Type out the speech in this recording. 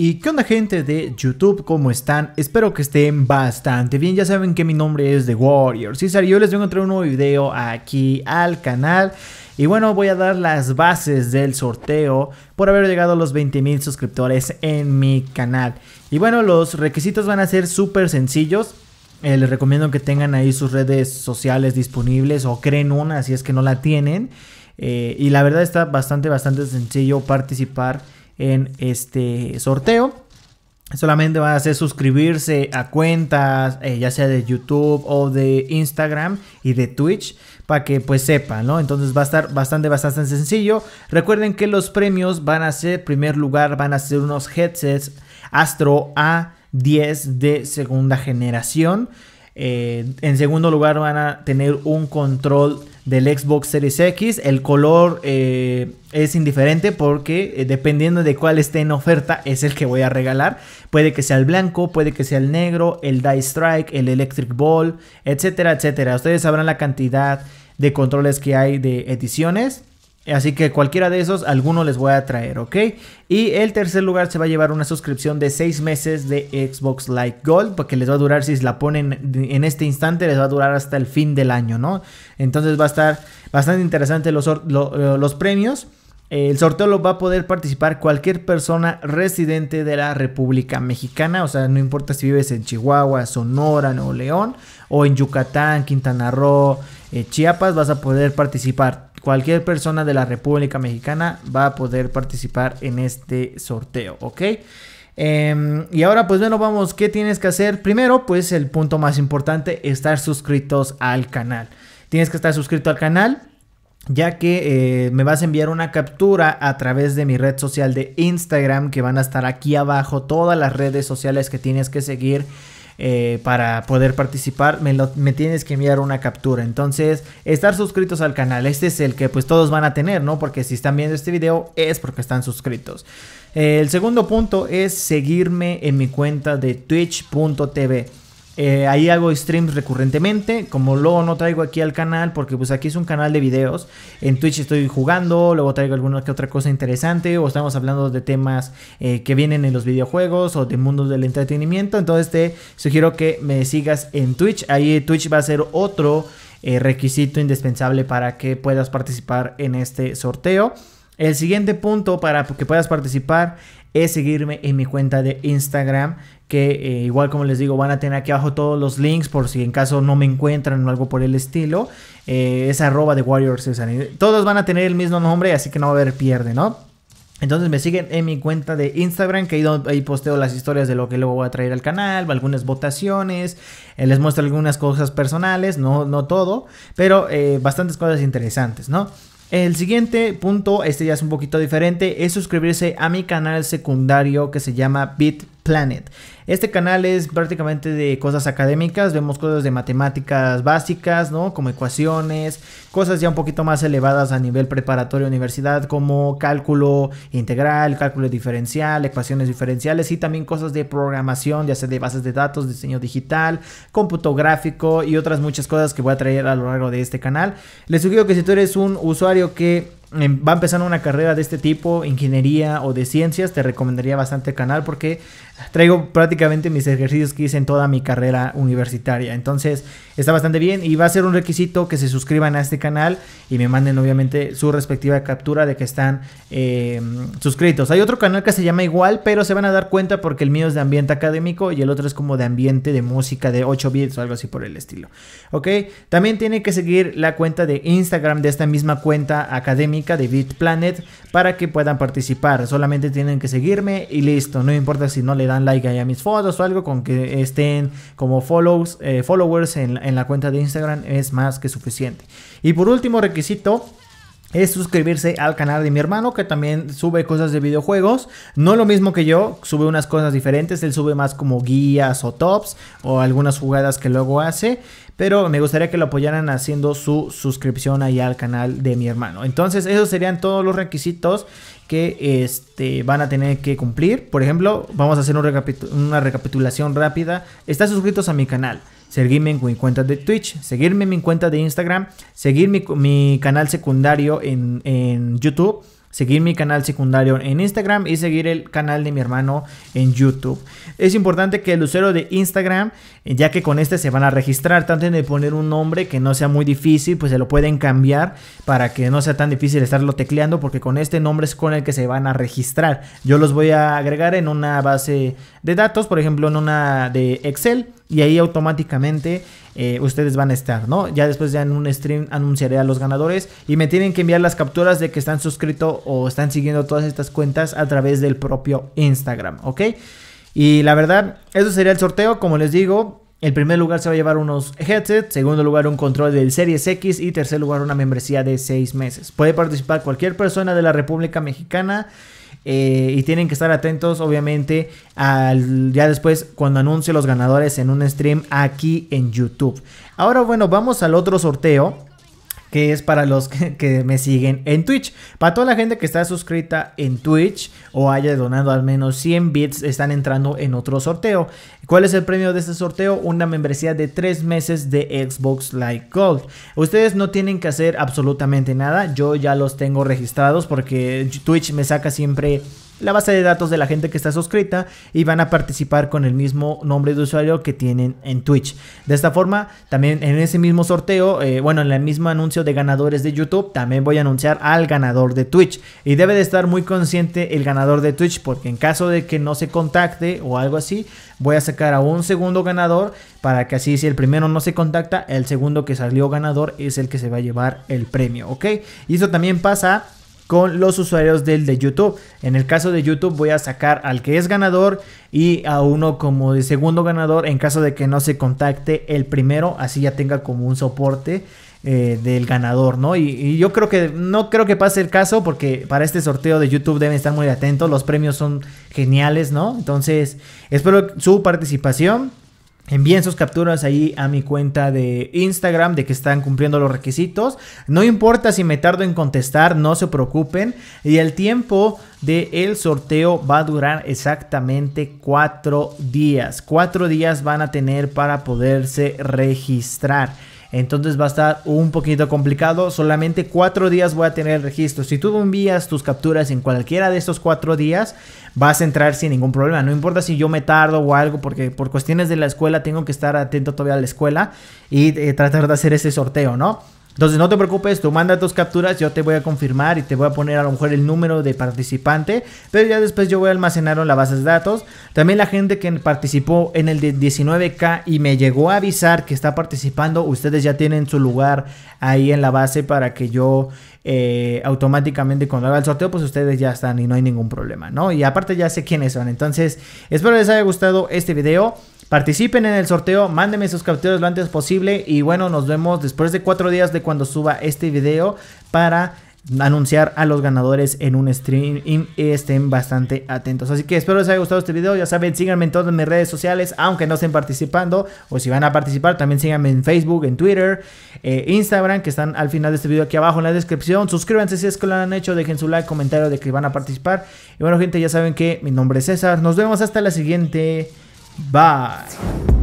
¿Y qué onda gente de YouTube? ¿Cómo están? Espero que estén bastante bien, ya saben que mi nombre es The Warrior César yo les vengo a traer un nuevo video aquí al canal y bueno, voy a dar las bases del sorteo por haber llegado a los 20.000 suscriptores en mi canal. Y bueno, los requisitos van a ser súper sencillos. Eh, les recomiendo que tengan ahí sus redes sociales disponibles o creen una si es que no la tienen. Eh, y la verdad está bastante, bastante sencillo participar en este sorteo. Solamente va a ser suscribirse a cuentas, eh, ya sea de YouTube o de Instagram y de Twitch, para que pues sepan, ¿no? Entonces va a estar bastante, bastante sencillo. Recuerden que los premios van a ser, primer lugar, van a ser unos headsets Astro A10 de segunda generación. Eh, en segundo lugar van a tener un control del Xbox Series X. El color eh, es indiferente porque eh, dependiendo de cuál esté en oferta es el que voy a regalar. Puede que sea el blanco, puede que sea el negro, el Die Strike, el Electric Ball, etcétera, etcétera. Ustedes sabrán la cantidad de controles que hay de ediciones. Así que cualquiera de esos, alguno les voy a traer, ¿ok? Y el tercer lugar se va a llevar una suscripción de 6 meses de Xbox Live Gold, porque les va a durar, si la ponen en este instante, les va a durar hasta el fin del año, ¿no? Entonces va a estar bastante interesante los, eh, los premios. El sorteo lo va a poder participar cualquier persona residente de la República Mexicana, o sea, no importa si vives en Chihuahua, Sonora, Nuevo León o en Yucatán, Quintana Roo, eh, Chiapas, vas a poder participar cualquier persona de la República Mexicana va a poder participar en este sorteo, ¿ok? Em, y ahora pues bueno, vamos, ¿qué tienes que hacer? Primero, pues el punto más importante, estar suscritos al canal. Tienes que estar suscrito al canal ya que eh, me vas a enviar una captura a través de mi red social de Instagram, que van a estar aquí abajo todas las redes sociales que tienes que seguir eh, para poder participar, me, tienes que enviar una captura. Entonces, estar suscritos al canal. Este es el que pues todos van a tener, ¿no? Porque si están viendo este video es porque están suscritos. Eh, el segundo punto es seguirme en mi cuenta de twitch.tv. Eh, ahí hago streams recurrentemente, como luego no traigo aquí al canal, porque pues aquí es un canal de videos. En Twitch estoy jugando, luego traigo alguna que otra cosa interesante, o estamos hablando de temas eh, que vienen en los videojuegos o de mundos del entretenimiento. Entonces te sugiero que me sigas en Twitch. Ahí Twitch va a ser otro eh, requisito indispensable para que puedas participar en este sorteo. El siguiente punto para que puedas participar es seguirme en mi cuenta de Instagram que eh, igual como les digo van a tener aquí abajo todos los links por si en caso no me encuentran o algo por el estilo eh, es arroba de Warrior César todos van a tener el mismo nombre así que no va a haber pierde no entonces me siguen en mi cuenta de Instagram, que ahí, posteo las historias de lo que luego voy a traer al canal, algunas votaciones, eh, les muestro algunas cosas personales, no, no todo, pero bastantes cosas interesantes, ¿no? El siguiente punto, este ya es un poquito diferente, es suscribirse a mi canal secundario que se llama Bit Planet. Este canal es prácticamente de cosas académicas, vemos cosas de matemáticas básicas, ¿no? Como ecuaciones, cosas ya un poquito más elevadas a nivel preparatorio universidad, como cálculo integral, cálculo diferencial, ecuaciones diferenciales y también cosas de programación, ya sea de bases de datos, diseño digital, cómputo gráfico y otras muchas cosas que voy a traer a lo largo de este canal. Les sugiero que si tú eres un usuario que va empezando una carrera de este tipo, ingeniería o de ciencias, te recomendaría bastante el canal porque traigo prácticamente mis ejercicios que hice en toda mi carrera universitaria. Entonces está bastante bien y va a ser un requisito que se suscriban a este canal y me manden obviamente su respectiva captura de que están eh, suscritos. Hay otro canal que se llama igual, pero se van a dar cuenta porque el mío es de ambiente académico y el otro es como de ambiente de música de 8 bits o algo así por el estilo. ¿Ok? También tiene que seguir la cuenta de Instagram de esta misma cuenta académica de BitPlanet para que puedan participar. Solamente tienen que seguirme y listo. No importa si no le dan like a mis fotos o algo, con que estén como follows, eh, followers en la cuenta de Instagram es más que suficiente. Y por último requisito es suscribirse al canal de mi hermano que también sube cosas de videojuegos. No lo mismo que yo, sube unas cosas diferentes, él sube más como guías o tops o algunas jugadas que luego hace. Pero me gustaría que lo apoyaran haciendo su suscripción ahí al canal de mi hermano. Entonces esos serían todos los requisitos que este, van a tener que cumplir. Por ejemplo, vamos a hacer una recapitulación rápida. está suscritos a mi canal seguirme en mi cuenta de Twitch, seguirme en mi cuenta de Instagram, seguir mi, mi canal secundario en, en YouTube seguir mi canal secundario en Instagram y seguir el canal de mi hermano en YouTube. Es importante que el usuario de Instagram, eh, ya que con este se van a registrar, traten de poner un nombre que no sea muy difícil, pues se lo pueden cambiar para que no sea tan difícil estarlo tecleando, porque con este nombre es con el que se van a registrar. Yo los voy a agregar en una base de datos, por ejemplo, en una de Excel, y ahí automáticamente eh, ustedes van a estar, ¿no? Ya después ya en un stream anunciaré a los ganadores y me tienen que enviar las capturas de que están suscrito o están siguiendo todas estas cuentas a través del propio Instagram, ¿ok? Y la verdad, eso sería el sorteo, como les digo. el primer lugar se va a llevar unos headsets, segundo lugar un control del Series X y tercer lugar una membresía de seis meses. Puede participar cualquier persona de la República Mexicana eh, y tienen que estar atentos, obviamente, al, ya después cuando anuncie los ganadores en un stream aquí en YouTube. Ahora, bueno, vamos al otro sorteo que es para los que, me siguen en Twitch. Para toda la gente que está suscrita en Twitch o haya donado al menos 100 bits, están entrando en otro sorteo. ¿Cuál es el premio de este sorteo? Una membresía de 3 meses de Xbox Live Gold. Ustedes no tienen que hacer absolutamente nada. Yo ya los tengo registrados porque Twitch me saca siempre la base de datos de la gente que está suscrita y van a participar con el mismo nombre de usuario que tienen en Twitch. De esta forma, también en ese mismo sorteo, eh, bueno, en el mismo anuncio de ganadores de YouTube, también voy a anunciar al ganador de Twitch. Y debe de estar muy consciente el ganador de Twitch porque en caso de que no se contacte o algo así, voy a sacar a un segundo ganador para que así si el primero no se contacta, el segundo que salió ganador es el que se va a llevar el premio, ¿ok? Y eso también pasa con los usuarios del de YouTube. En el caso de YouTube voy a sacar al que es ganador y a uno como de segundo ganador en caso de que no se contacte el primero, así ya tenga como un soporte. Eh, del ganador, ¿no? Y, y, yo creo que no creo que pase el caso porque para este sorteo de YouTube deben estar muy atentos, los premios son geniales, ¿no? Entonces, espero su participación. Envíen sus capturas ahí a mi cuenta de Instagram de que están cumpliendo los requisitos. No importa si me tardo en contestar, no se preocupen. Y el tiempo del el sorteo va a durar exactamente cuatro días. Cuatro días van a tener para poderse registrar. Entonces va a estar un poquito complicado. Solamente cuatro días voy a tener el registro. Si tú envías tus capturas en cualquiera de estos cuatro días, vas a entrar sin ningún problema. No importa si yo me tardo o algo, porque por cuestiones de la escuela tengo que estar atento todavía a la escuela y eh, tratar de hacer ese sorteo, ¿no? Entonces no te preocupes, tú manda tus capturas, yo te voy a confirmar y te voy a poner a lo mejor el número de participante, pero ya después yo voy a almacenar en la base de datos. También la gente que participó en el 19K y me llegó a avisar que está participando, ustedes ya tienen su lugar ahí en la base para que yo eh, automáticamente cuando haga el sorteo, pues ustedes ya están y no hay ningún problema, ¿no? Y aparte ya sé quiénes son. Entonces, espero les haya gustado este video. Participen en el sorteo, mándenme sus capturas lo antes posible y bueno, nos vemos después de cuatro días de cuando suba este video para anunciar a los ganadores en un stream y estén bastante atentos. Así que espero les haya gustado este video. Ya saben, síganme en todas mis redes sociales, aunque no estén participando. O si van a participar, también síganme en Facebook, en Twitter, eh, Instagram, que están al final de este video aquí abajo en la descripción. Suscríbanse si es que lo han hecho, dejen su like, comentario de que van a participar. Y bueno, gente, ya saben que mi nombre es César. Nos vemos hasta la siguiente. Bye.